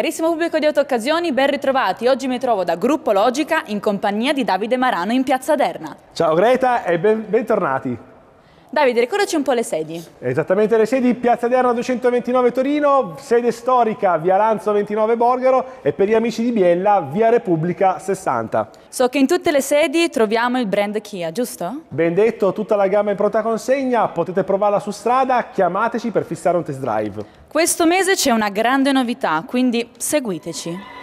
Carissimo pubblico di Autoccasioni, ben ritrovati. Oggi mi trovo da Gruppo Logica in compagnia di Davide Marano in Piazza Derna. Ciao Greta e ben, bentornati. Davide, ricordaci un po' le sedi. Esattamente le sedi, Piazza Derna 229 Torino, sede storica via Lanzo 29 Borgaro e per gli amici di Biella via Repubblica 60. So che in tutte le sedi troviamo il brand Kia, giusto? Ben detto, tutta la gamma in pronta consegna, potete provarla su strada, chiamateci per fissare un test drive. Questo mese c'è una grande novità, quindi seguiteci.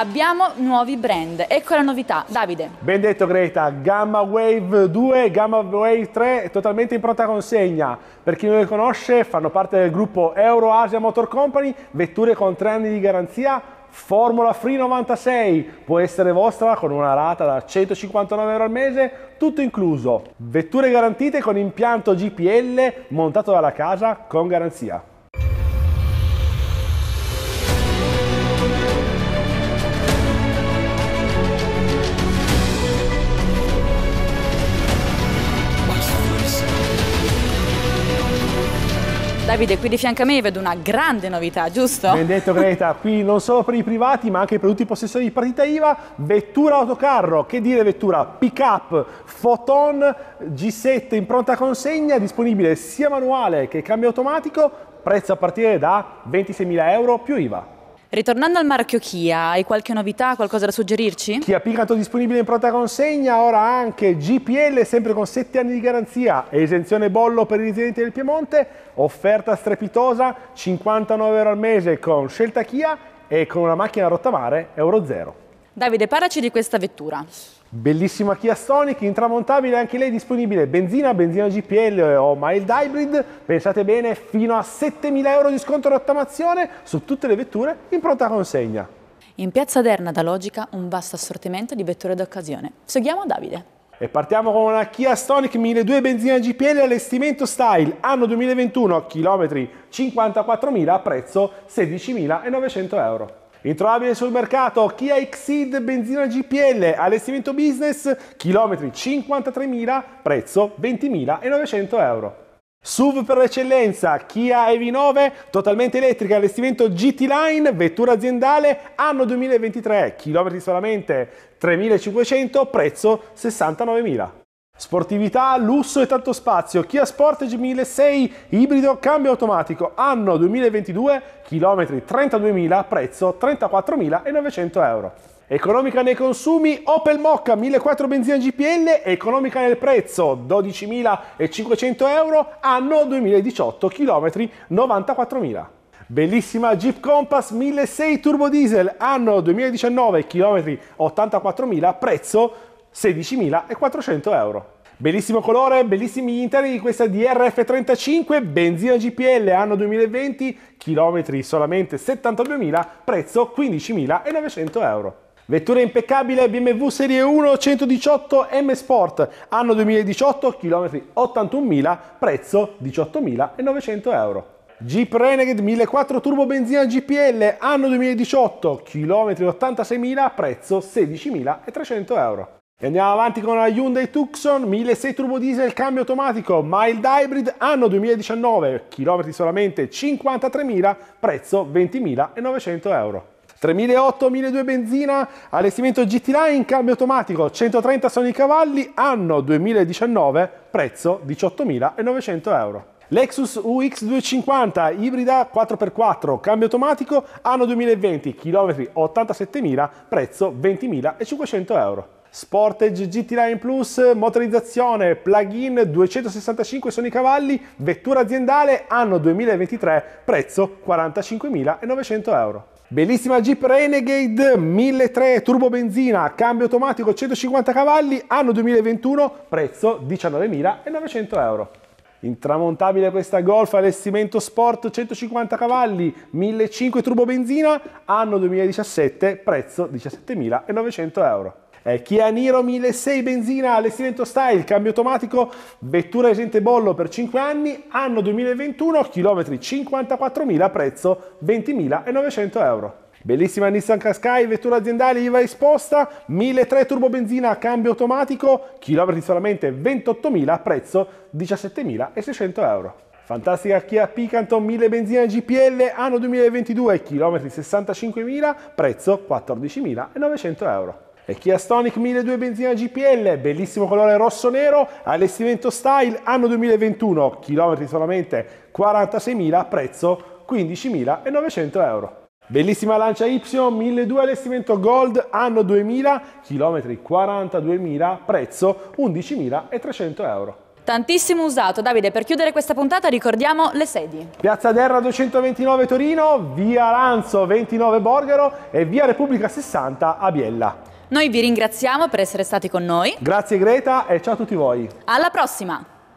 abbiamo nuovi brand. Ecco la novità, Davide. Ben detto Greta, Gamma Wave 2, Gamma Wave 3 totalmente in pronta consegna. Per chi non le conosce, fanno parte del gruppo Euro Asia Motor Company, vetture con tre anni di garanzia Formula Free 96 può essere vostra con una rata da 159 euro al mese, tutto incluso. Vetture garantite con impianto GPL montato dalla casa con garanzia. Davide, qui di fianco a me vedo una grande novità, giusto? Ben detto Greta, qui non solo per i privati ma anche per tutti i possessori di partita IVA, vettura autocarro, che dire vettura, pick up, Photon G7 in pronta consegna, disponibile sia manuale che cambio automatico, prezzo a partire da 26.000 euro più IVA. Ritornando al marchio Kia, hai qualche novità, qualcosa da suggerirci? Kia Pirato disponibile in pronta consegna, ora anche GPL sempre con 7 anni di garanzia e esenzione bollo per i residenti del Piemonte, offerta strepitosa, 59 euro al mese con scelta Kia e con una macchina a rottamare, euro zero. Davide, parlaci di questa vettura. Bellissima Kia Stonic, intramontabile anche lei disponibile, benzina, benzina GPL eh, o mild hybrid, pensate bene, fino a 7.000 euro di sconto rottamazione su tutte le vetture in pronta consegna. In Piazza Derna da Logica un vasto assortimento di vetture d'occasione. Seguiamo Davide. E partiamo con una Kia Stonic 1200 benzina GPL allestimento style, anno 2021, chilometri 54.000, prezzo 16.900 euro. Ritrovabile sul mercato Kia Exceed benzina GPL, allestimento business, chilometri 53.000, prezzo 20.900 euro. SUV per eccellenza, Kia EV9, totalmente elettrica, allestimento GT Line, vettura aziendale, anno 2023, chilometri solamente 3.500, prezzo 69.000. Sportività, lusso e tanto spazio. Kia Sportage 1006 ibrido cambio automatico. Anno 2022, chilometri 32.000, prezzo 34.900 euro. Economica nei consumi, Opel Mocca 1.400 benzina GPL, economica nel prezzo 12.500 euro, anno 2018, chilometri 94.000. Bellissima Jeep Compass 1600 turbo diesel, anno 2019, chilometri 84.000, prezzo 16.400 euro. Bellissimo colore, bellissimi gli interni di questa DRF35, benzina GPL anno 2020, chilometri solamente 72.000, prezzo 15.900 euro. Vettura impeccabile BMW Serie 1 118 M Sport, anno 2018, chilometri 81.000, prezzo 18.900 euro. Jeep Renegade 1.4 turbo benzina GPL, anno 2018, chilometri 86.000, prezzo 16.300 euro. E andiamo avanti con la Hyundai Tucson 1.6 turbo diesel cambio automatico mild hybrid anno 2019 chilometri solamente 53.000 prezzo 20.900 euro 3008 1.2 benzina allestimento GT Line cambio automatico 130 sono i cavalli anno 2019 prezzo 18.900 euro Lexus UX 250 ibrida 4x4 cambio automatico anno 2020 chilometri 87.000 prezzo 20.500 euro Sportage gt Line Plus, motorizzazione, plug-in, 265 sono i cavalli, vettura aziendale, anno 2023, prezzo 45.900 euro. Bellissima Jeep Renegade 1300 turbo benzina, cambio automatico 150 cavalli, anno 2021, prezzo 19.900 euro. Intramontabile questa Golf allestimento sport 150 cavalli, 1.5 turbo benzina, anno 2017, prezzo 17.900 euro eh, Kia Niro 1006 benzina, allestimento style, cambio automatico, vettura esente bollo per 5 anni, anno 2021, chilometri 54.000, prezzo 20.900 euro. Bellissima Nissan Qashqai, vettura aziendale IVA esposta, 1.300 turbo benzina, cambio automatico, chilometri solamente 28.000, prezzo 17.600 euro. Fantastica Kia Picanton 1000 benzina GPL, anno 2022, chilometri 65.000, prezzo 14.900 euro. E Kia Stonic 1200 benzina GPL, bellissimo colore rosso-nero, allestimento style, anno 2021, chilometri solamente 46.000, prezzo 15.900 euro. Bellissima Lancia Y, 1200 allestimento Gold, anno 2000, chilometri 42.000, prezzo 11.300 euro. Tantissimo usato. Davide, per chiudere questa puntata ricordiamo le sedi. Piazza Derra 229 Torino, via Lanzo 29 Borgaro e via Repubblica 60 a Biella. Noi vi ringraziamo per essere stati con noi. Grazie Greta e ciao a tutti voi. Alla prossima!